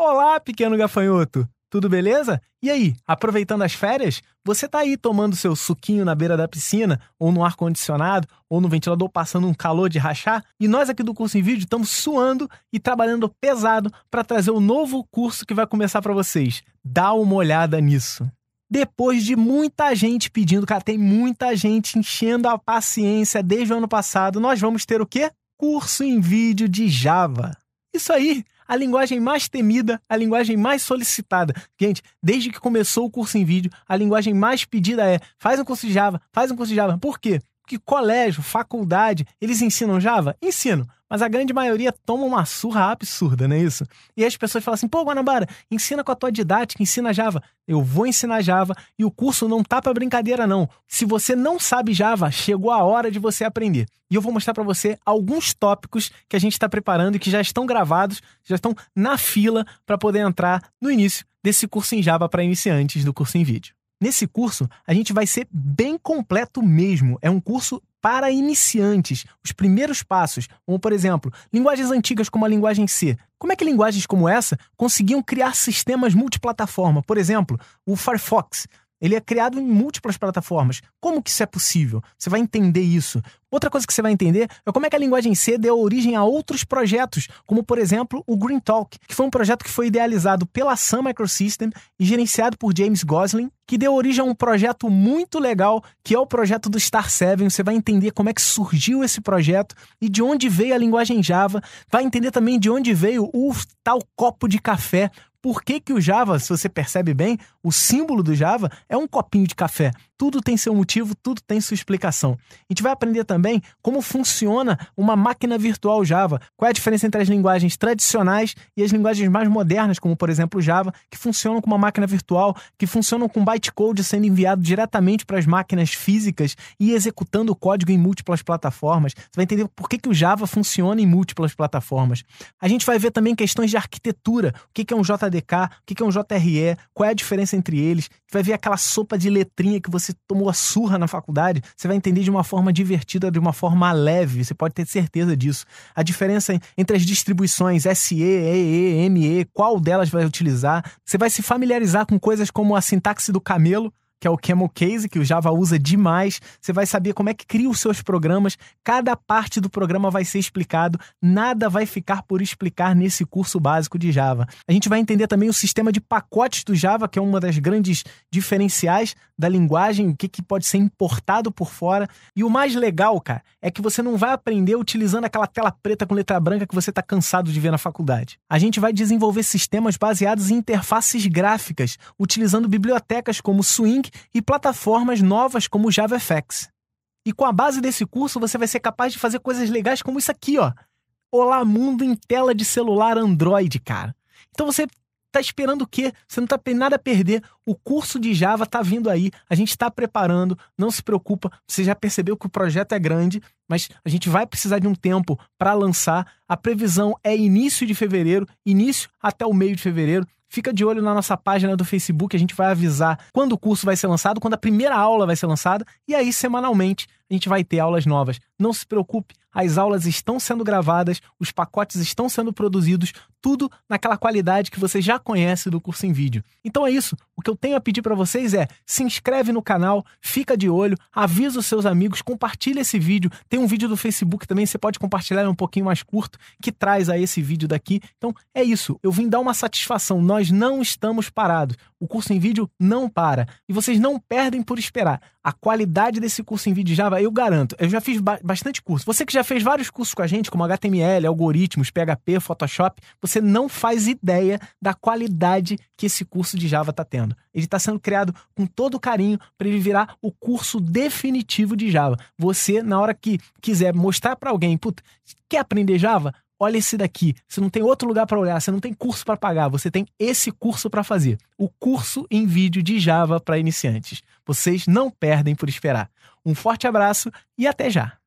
Olá, pequeno gafanhoto! Tudo beleza? E aí, aproveitando as férias? Você tá aí tomando seu suquinho na beira da piscina, ou no ar-condicionado, ou no ventilador passando um calor de rachar? E nós aqui do curso em vídeo estamos suando e trabalhando pesado para trazer o um novo curso que vai começar para vocês. Dá uma olhada nisso depois de muita gente pedindo, cara, tem muita gente enchendo a paciência desde o ano passado, nós vamos ter o quê? Curso em vídeo de Java. Isso aí! a linguagem mais temida, a linguagem mais solicitada. Gente, desde que começou o curso em vídeo, a linguagem mais pedida é: faz um curso de Java, faz um curso de Java. Por quê? Porque colégio, faculdade, eles ensinam Java? Ensino. Mas a grande maioria toma uma surra absurda, não é isso? E as pessoas falam assim: pô, Guanabara, ensina com a tua didática, ensina Java. Eu vou ensinar Java e o curso não tá para brincadeira, não. Se você não sabe Java, chegou a hora de você aprender. E eu vou mostrar para você alguns tópicos que a gente está preparando e que já estão gravados, já estão na fila para poder entrar no início desse curso em Java para iniciantes do curso em vídeo. Nesse curso, a gente vai ser bem completo mesmo. É um curso para iniciantes, os primeiros passos, como por exemplo, linguagens antigas como a linguagem C. Como é que linguagens como essa conseguiam criar sistemas multiplataforma? Por exemplo, o Firefox ele é criado em múltiplas plataformas. Como que isso é possível? Você vai entender isso. Outra coisa que você vai entender é como é que a linguagem C deu origem a outros projetos, como por exemplo o Green Talk, que foi um projeto que foi idealizado pela Sun Microsystem e gerenciado por James Gosling, que deu origem a um projeto muito legal, que é o projeto do Star 7. Você vai entender como é que surgiu esse projeto e de onde veio a linguagem Java. Vai entender também de onde veio o tal copo de café, por que, que o Java, se você percebe bem, o símbolo do Java é um copinho de café? tudo tem seu motivo, tudo tem sua explicação. A gente vai aprender também como funciona uma máquina virtual Java, qual é a diferença entre as linguagens tradicionais e as linguagens mais modernas, como por exemplo Java, que funcionam com uma máquina virtual, que funcionam com bytecode sendo enviado diretamente para as máquinas físicas e executando o código em múltiplas plataformas. Você vai entender por que, que o Java funciona em múltiplas plataformas. A gente vai ver também questões de arquitetura, o que, que é um JDK, o que, que é um JRE, qual é a diferença entre eles. A gente vai ver aquela sopa de letrinha que você você tomou a surra na faculdade, você vai entender de uma forma divertida, de uma forma leve, você pode ter certeza disso. A diferença entre as distribuições SE, EE, ME, qual delas vai utilizar, você vai se familiarizar com coisas como a sintaxe do camelo, que é o Camel Case, que o Java usa demais. Você vai saber como é que cria os seus programas, cada parte do programa vai ser explicado, nada vai ficar por explicar nesse curso básico de Java. A gente vai entender também o sistema de pacotes do Java, que é uma das grandes diferenciais da linguagem, o que, que pode ser importado por fora. E o mais legal, cara, é que você não vai aprender utilizando aquela tela preta com letra branca que você está cansado de ver na faculdade. A gente vai desenvolver sistemas baseados em interfaces gráficas, utilizando bibliotecas como Swing e plataformas novas como JavaFX. E com a base desse curso, você vai ser capaz de fazer coisas legais como isso aqui, ó. Olá Mundo em tela de celular Android, cara. Então você tá esperando o quê? Você não tá nada a perder. O curso de Java tá vindo aí, a gente está preparando, não se preocupa. Você já percebeu que o projeto é grande, mas a gente vai precisar de um tempo para lançar. A previsão é início de fevereiro, início até o meio de fevereiro. Fica de olho na nossa página do Facebook, a gente vai avisar quando o curso vai ser lançado, quando a primeira aula vai ser lançada, e aí semanalmente a gente vai ter aulas novas. Não se preocupe, as aulas estão sendo gravadas, os pacotes estão sendo produzidos, tudo naquela qualidade que você já conhece do curso em vídeo. Então é isso. O que eu tenho a pedir para vocês é: se inscreve no canal, fica de olho, avisa os seus amigos, compartilha esse vídeo. Tem um vídeo do Facebook também, você pode compartilhar é um pouquinho mais curto que traz a esse vídeo daqui. Então é isso. Eu vim dar uma satisfação. Nós não estamos parados. O curso em vídeo não para e vocês não perdem por esperar. A qualidade desse curso em vídeo já, vai. eu garanto. Eu já fiz bastante curso. Você que já fez vários cursos com a gente, como HTML, algoritmos, PHP, Photoshop. Você não faz ideia da qualidade que esse curso de Java está tendo. Ele está sendo criado com todo carinho para ele virar o curso definitivo de Java. Você, na hora que quiser mostrar para alguém, puta, quer aprender Java? olha esse daqui. Você não tem outro lugar para olhar, você não tem curso para pagar, você tem esse curso para fazer. O curso em vídeo de Java para iniciantes. Vocês não perdem por esperar. Um forte abraço e até já!